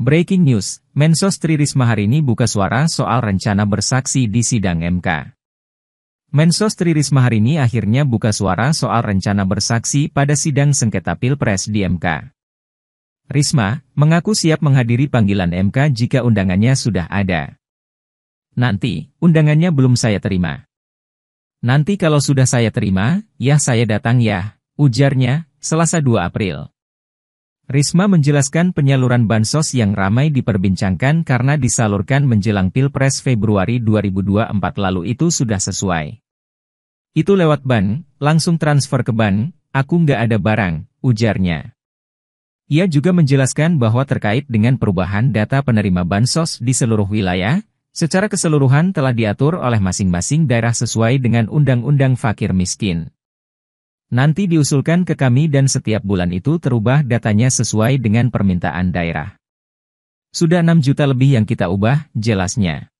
Breaking news, Mensos Tri Risma hari ini buka suara soal rencana bersaksi di sidang MK. Mensos Tri Risma hari ini akhirnya buka suara soal rencana bersaksi pada sidang sengketa Pilpres di MK. Risma mengaku siap menghadiri panggilan MK jika undangannya sudah ada. Nanti, undangannya belum saya terima. Nanti kalau sudah saya terima, ya saya datang ya, ujarnya, Selasa 2 April. Risma menjelaskan penyaluran bansos yang ramai diperbincangkan karena disalurkan menjelang Pilpres Februari 2024 lalu itu sudah sesuai. Itu lewat ban, langsung transfer ke ban, aku nggak ada barang, ujarnya. Ia juga menjelaskan bahwa terkait dengan perubahan data penerima bansos di seluruh wilayah, secara keseluruhan telah diatur oleh masing-masing daerah sesuai dengan Undang-Undang Fakir Miskin. Nanti diusulkan ke kami dan setiap bulan itu terubah datanya sesuai dengan permintaan daerah. Sudah 6 juta lebih yang kita ubah, jelasnya.